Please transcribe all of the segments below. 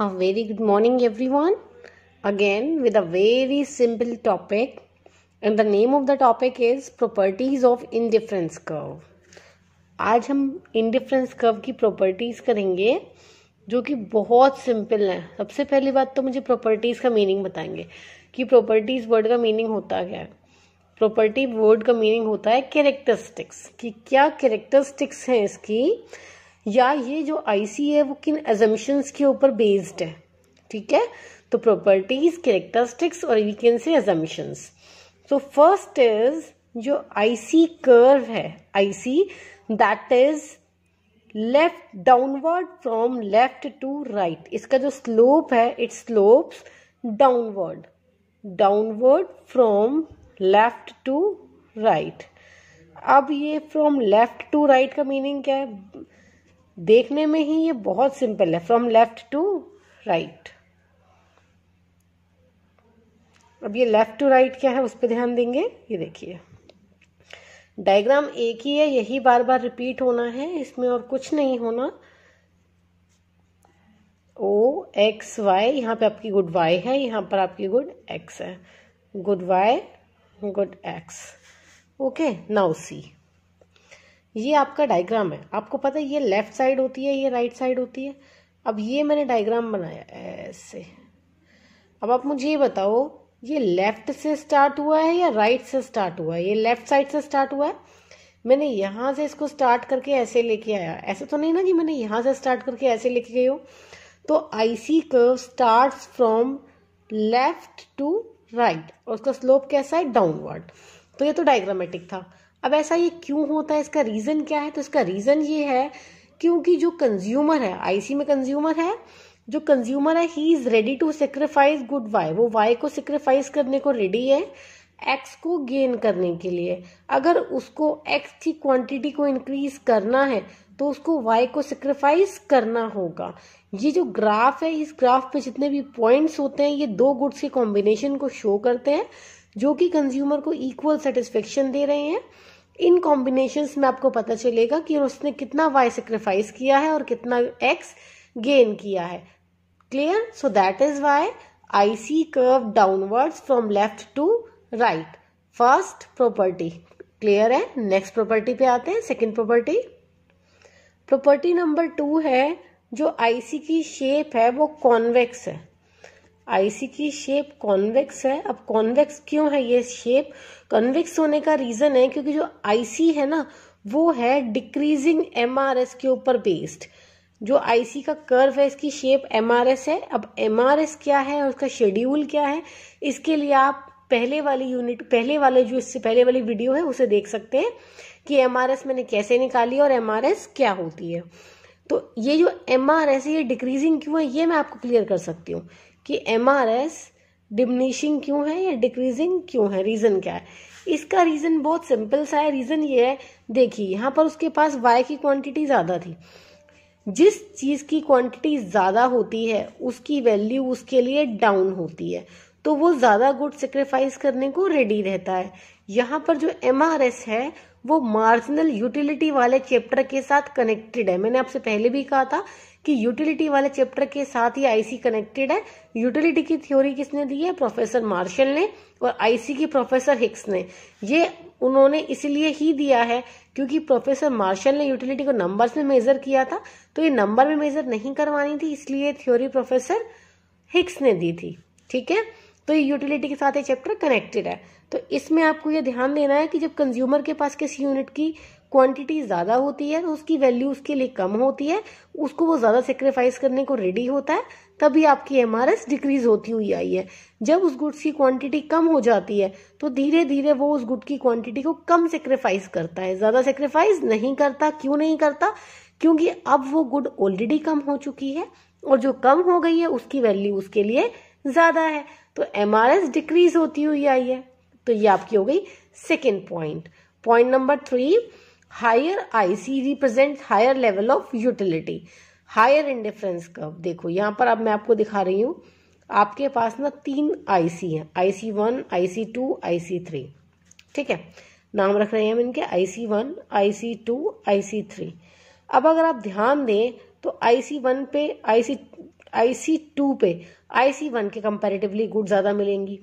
A very good morning, everyone. Again, with a very simple topic, and the name of the topic is Properties of Indifference Curve. आज हम indifference curve की properties करेंगे जो कि बहुत simple है सबसे पहली बात तो मुझे प्रॉपर्टीज़ का मीनिंग बताएंगे कि प्रॉपर्टीज़ वर्ड का मीनिंग होता क्या है प्रॉपर्टी वर्ड का मीनिंग होता है कैरेक्टरिस्टिक्स कि क्या कैरेक्टरिस्टिक्स हैं इसकी या ये जो आईसी है वो किन एजम्पन्स के ऊपर बेस्ड है ठीक है तो प्रॉपर्टीज कैरेक्टरिस्टिक्स और वी कैन से एजम्पन्स तो फर्स्ट इज जो आईसी कर्व है IC that is left downward from left to right इसका जो स्लोप है it slopes downward downward from left to right अब ये फ्रॉम लेफ्ट टू राइट का मीनिंग क्या है देखने में ही ये बहुत सिंपल है फ्रॉम लेफ्ट टू राइट अब ये लेफ्ट टू राइट क्या है उस पर ध्यान देंगे ये देखिए डायग्राम एक ही है यही बार बार रिपीट होना है इसमें और कुछ नहीं होना ओ एक्स वाई यहाँ पे आपकी गुड वाई है यहाँ पर आपकी गुड एक्स है good Y good X okay now see ये आपका डायग्राम है आपको पता है ये लेफ्ट साइड होती है ये राइट साइड होती है अब ये मैंने डायग्राम बनाया ऐसे अब आप मुझे ये बताओ ये लेफ्ट से स्टार्ट हुआ है या राइट से स्टार्ट हुआ है ये लेफ्ट साइड से स्टार्ट हुआ है मैंने यहाँ से इसको स्टार्ट करके ऐसे लेके आया ऐसे तो नहीं ना जी मैंने यहाँ से स्टार्ट करके ऐसे लेके गई हो तो IC curve start from left to right और उसका स्लोप कैसा है डाउनवर्ड तो ये तो डायग्रामेटिक था अब ऐसा ये क्यों होता है इसका रीज़न क्या है तो इसका रीज़न ये है क्योंकि जो कंज्यूमर है आईसी में कंज्यूमर है जो कंज्यूमर है he is ready to sacrifice good Y वो वाई को सेक्रीफाइस करने को रेडी है एक्स को गेन करने के लिए अगर उसको एक्स की क्वांटिटी को इंक्रीज करना है तो उसको वाई को सेक्रीफाइस करना होगा ये जो ग्राफ है इस ग्राफ पे जितने भी पॉइंट्स होते हैं ये दो गुड्स के कॉम्बिनेशन को शो करते हैं जो कि कंज्यूमर को इक्वल सेटिस्फेक्शन दे रहे हैं इन कॉम्बिनेशन में आपको पता चलेगा कि उसने कितना वाई सेक्रीफाइस किया है और कितना एक्स गेन किया है clear so that is why I C curve downwards from left to right first property clear है नेक्स्ट प्रॉपर्टी पे आते हैं second property property number two है जो आईसी की शेप है वो कॉन्वेक्स है आईसी की शेप कॉन्वेक्स है अब कॉन्वेक्स क्यों है ये शेप कॉन्वेक्स होने का रीजन है क्योंकि जो आईसी है ना वो है डिक्रीजिंग एमआरएस के ऊपर बेस्ड जो आईसी का कर्व है इसकी शेप एमआरएस है अब एमआरएस क्या है और उसका शेड्यूल क्या है इसके लिए आप पहले वाली यूनिट पहले वाले जो इससे पहले वाली वीडियो है उसे देख सकते हैं कि एमआरएस मैंने कैसे निकाली और एमआरएस क्या होती है तो ये जो एम आर एस है ये डिक्रीजिंग क्यों है ये मैं आपको क्लियर कर सकती हूँ कि एम आर एस डिमनिशिंग क्यों है या डिक्रीजिंग क्यों है रीज़न क्या है इसका रीज़न बहुत सिंपल सा है रीज़न ये है देखिए यहाँ पर उसके पास वाई की क्वांटिटी ज़्यादा थी जिस चीज़ की क्वांटिटी ज़्यादा होती है उसकी वैल्यू उसके लिए डाउन होती है तो वो ज़्यादा गुड सेक्रीफाइस करने को रेडी रहता है यहाँ पर जो एम आर एस है वो मार्जिनल यूटिलिटी वाले चैप्टर के साथ कनेक्टेड है मैंने आपसे पहले भी कहा था कि यूटिलिटी वाले चैप्टर के साथ ही आईसी कनेक्टेड है यूटिलिटी की थ्योरी किसने दी है प्रोफेसर मार्शल ने और आईसी की प्रोफेसर हिक्स ने ये उन्होंने इसलिए ही दिया है क्योंकि प्रोफेसर मार्शल ने यूटिलिटी को नंबर्स में मेजर किया था तो ये नंबर में मेजर नहीं करवानी थी इसलिए थ्योरी प्रोफेसर हिक्स ने दी थी ठीक है तो ये यूटिलिटी के साथ ये चैप्टर कनेक्टेड है तो इसमें आपको ये ध्यान देना है कि जब कंज्यूमर के पास किसी यूनिट की क्वांटिटी ज़्यादा होती है तो उसकी वैल्यू उसके लिए कम होती है उसको वो ज़्यादा सेक्रीफाइस करने को रेडी होता है तभी आपकी एम डिक्रीज होती हुई आई है जब उस गुड्स की क्वांटिटी कम हो जाती है तो धीरे धीरे वो उस गुड की क्वांटिटी को कम सेक्रीफाइस करता है ज़्यादा सेक्रीफाइस नहीं करता क्यों नहीं करता क्योंकि अब वो गुड ऑलरेडी कम हो चुकी है और जो कम हो गई है उसकी वैल्यू उसके लिए ज़्यादा है तो एम डिक्रीज होती हुई आई है तो ये आपकी हो गई second point point number three higher I C represent higher level of utility higher indifference curve देखो यहाँ पर अब मैं आपको दिखा रही हूँ आपके पास ना तीन आई सी हैं I C one I C two I C three ठीक है नाम रख रहे हैं हम इनके I C one I C two I C three अब अगर आप ध्यान दें तो आई सी वन पे I C I C two पे आई सी वन के कंपेरेटिवली गुड ज़्यादा मिलेंगी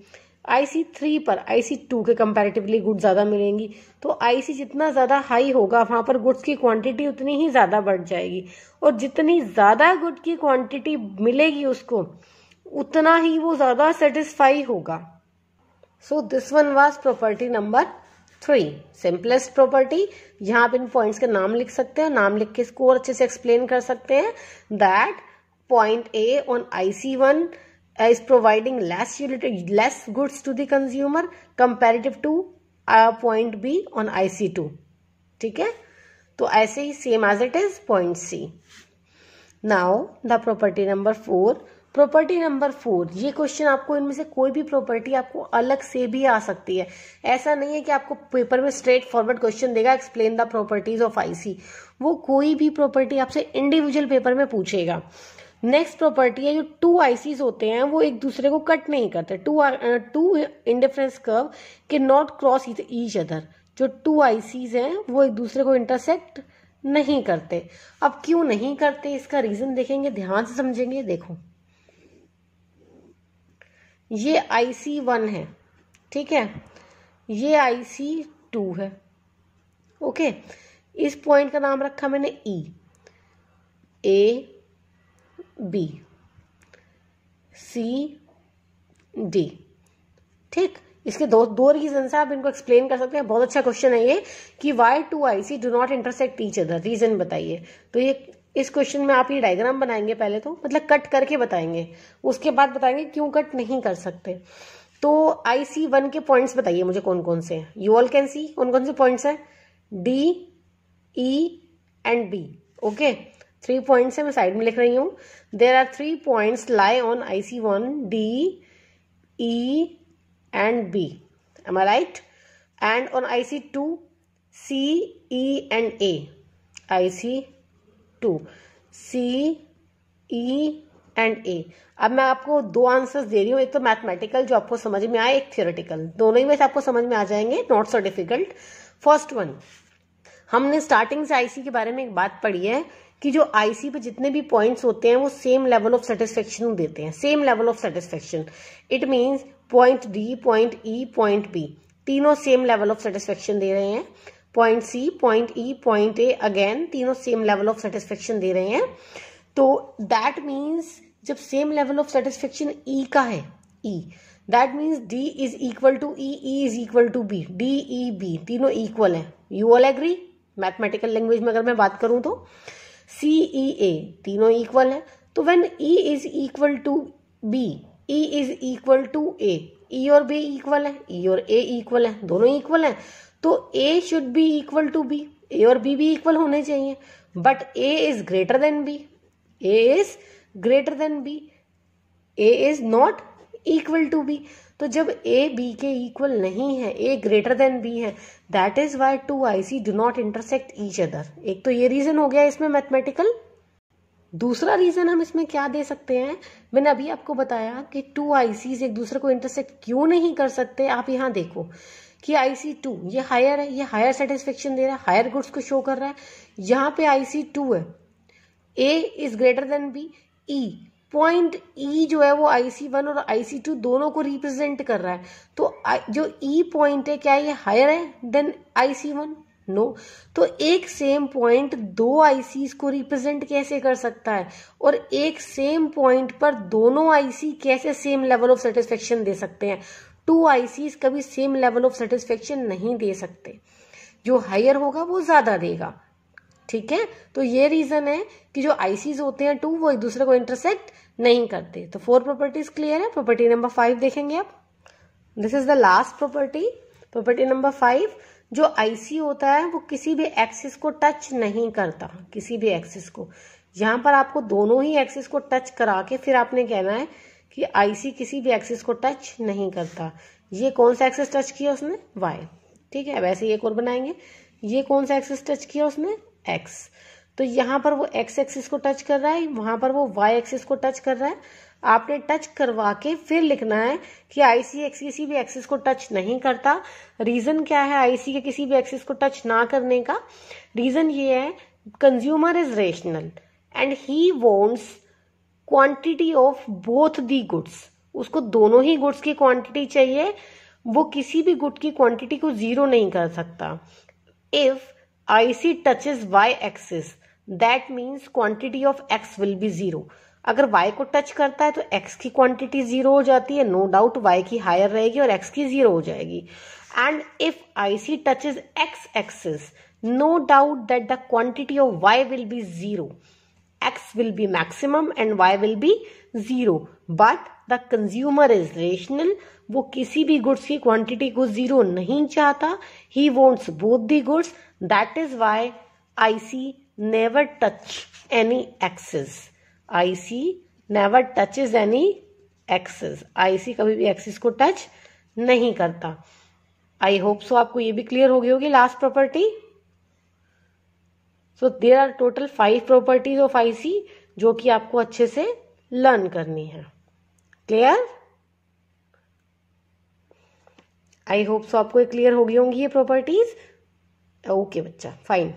आईसी थ्री पर आईसी टू के कंपैरेटिवली गुड्स ज़्यादा मिलेंगी तो आईसी जितना ज़्यादा हाई होगा वहाँ पर गुड्स की क्वांटिटी उतनी ही ज़्यादा बढ़ जाएगी और जितनी ज़्यादा गुड की क्वांटिटी मिलेगी उसको उतना ही वो ज़्यादा सेटिस्फाई होगा so this one was property number three simplest property यहाँ पर इन पॉइंट्स के नाम लिख सकते हैं नाम लिख के इसको अच्छे से एक्सप्लेन कर सकते हैं that point A on I C one Uh, is providing less utility less goods to the consumer comparative to point B on I C two ठीक है तो ऐसे ही same as it is point C now the property number four property number four ये question आपको इनमें से कोई भी प्रॉपर्टी आपको अलग से भी आ सकती है ऐसा नहीं है कि आपको पेपर में स्ट्रेट फॉरवर्ड क्वेश्चन देगा explain the properties of IC वो कोई भी प्रॉपर्टी आपसे इंडिविजुअल पेपर में पूछेगा नेक्स्ट प्रॉपर्टी है जो टू आईसीज होते हैं वो एक दूसरे को कट नहीं करते टू टू इंडिफरेंस कर्व के नॉट क्रॉस ईच अदर जो टू आईसीज हैं वो एक दूसरे को इंटरसेक्ट नहीं करते अब क्यों नहीं करते इसका रीजन देखेंगे ध्यान से समझेंगे देखो ये आईसी वन है ठीक है ये आईसी टू है ओके इस पॉइंट का नाम रखा मैंने E e। A B C D ठीक इसके दो दो रीजन है आप इनको एक्सप्लेन कर सकते हैं बहुत अच्छा क्वेश्चन है ये कि why two I C do not intersect each other reason बताइए तो ये इस क्वेश्चन में आप ये डायग्राम बनाएंगे पहले तो मतलब कट करके बताएंगे उसके बाद बताएंगे क्यों कट नहीं कर सकते तो आई सी वन के पॉइंट्स बताइए मुझे कौन कौन से यू ऑल कैन सी कौन कौन से पॉइंट्स हैं D E and B okay three points से मैं साइड में लिख रही हूँ there are three points lie on I C one D E and B am I right and on I C two C E and A I C two C E and A अब मैं आपको दो answers दे रही हूँ एक तो mathematical जो आपको समझ में आए एक थियोरेटिकल दोनों ही वैसे आपको समझ में आ जाएंगे not so difficult first one हमने स्टार्टिंग से आईसी के बारे में एक बात पढ़ी है कि जो आईसी पे जितने भी पॉइंट्स होते हैं वो सेम लेवल ऑफ सेटिस्फेक्शन देते हैं same level of satisfaction it means point D point E point B तीनों सेम लेवल ऑफ सेटिस्फेक्शन दे रहे हैं point C point E point A again तीनों सेम लेवल ऑफ सेटिस्फेक्शन दे रहे हैं तो दैट मीन्स जब same level of satisfaction E का है E that means D is equal to E E is equal to B D E B तीनों equal हैं you all agree mathematical language में अगर मैं बात करूं तो सी ई ए तीनों इक्वल है तो when E is equal to B E is equal to A E और बी इक्वल है ई और ए इक्वल है दोनों इक्वल है तो A should be equal to B A और बी भी इक्वल होने चाहिए but A is greater than B A is greater than B A is not equal to B तो जब ए बी के इक्वल नहीं है ए ग्रेटर देन बी है that is why two I C do not intersect each other एक तो ये reason हो गया इसमें मैथमेटिकल दूसरा रीजन हम इसमें क्या दे सकते हैं मैंने अभी आपको बताया कि टू आईसी एक दूसरे को इंटरसेक्ट क्यों नहीं कर सकते आप यहां देखो कि आई सी टू ये हायर है ये हायर सेटिस्फेक्शन दे रहा है हायर गुड्स को शो कर रहा है यहां पे आई सी टू है A is greater than B E point E e जो है वो आई सी वन और आई सी टू दोनों को रिप्रेजेंट कर रहा है तो जो ई e पॉइंट है क्या ये हायर है than I C one no तो एक सेम पॉइंट दो सी को रिप्रेजेंट कैसे कर सकता है और एक सेम पॉइंट पर दोनों आईसी कैसे सेम लेवल ऑफ सेटिस्फेक्शन दे सकते हैं टू सी कभी सेम लेवल ऑफ सेटिस्फेक्शन नहीं दे सकते जो हायर होगा वो ज्यादा देगा ठीक है तो ये रीजन है कि जो आईसीज होते हैं टू वो एक दूसरे को इंटरसेक्ट नहीं करते तो फोर प्रॉपर्टीज क्लियर है प्रॉपर्टी नंबर फाइव देखेंगे आप this is the last property property number five जो आईसी होता है वो किसी भी एक्सिस को टच नहीं करता किसी भी एक्सिस को यहाँ पर आपको दोनों ही एक्सिस को टच करा के फिर आपने कहना है कि आईसी किसी भी एक्सिस को टच नहीं करता ये कौन सा एक्सिस टच किया उसने वाई ठीक है वैसे एक और बनाएंगे ये कौन सा एक्सिस टच किया उसने एक्स तो यहाँ पर वो एक्स एक्सिस को टच कर रहा है वहां पर वो वाई एक्सिस को टच कर रहा है आपने टच करवा के फिर लिखना है कि एक्स किसी भी एक्सिस को टच नहीं करता रीज़न क्या है आईसी के किसी भी एक्सिस को टच ना करने का रीज़न ये है consumer is rational and he wants quantity of both the goods उसको दोनों ही गुड्स की क्वांटिटी चाहिए वो किसी भी गुड की क्वांटिटी को जीरो नहीं कर सकता if IC touches Y axis that means quantity of X will be zero अगर वाई को टच करता है तो एक्स की क्वांटिटी जीरो हो जाती है नो डाउट वाई की हायर रहेगी और एक्स की जीरो हो जाएगी and if I C touches X axis no doubt that the quantity of Y will be zero x will be maximum and y will be zero but the consumer is rational वो किसी भी goods की quantity को zero नहीं चाहता he wants both the goods that is why I C never touch any axes I C never touches any axes I C कभी भी access को टच नहीं करता आई होप सो आपको ये भी क्लियर हो गई होगी last property so there are total five properties of IC जो कि आपको अच्छे से लर्न करनी है क्लियर आई होप सो आपको क्लियर होगी होंगी ये प्रॉपर्टीज ओके बच्चा फाइन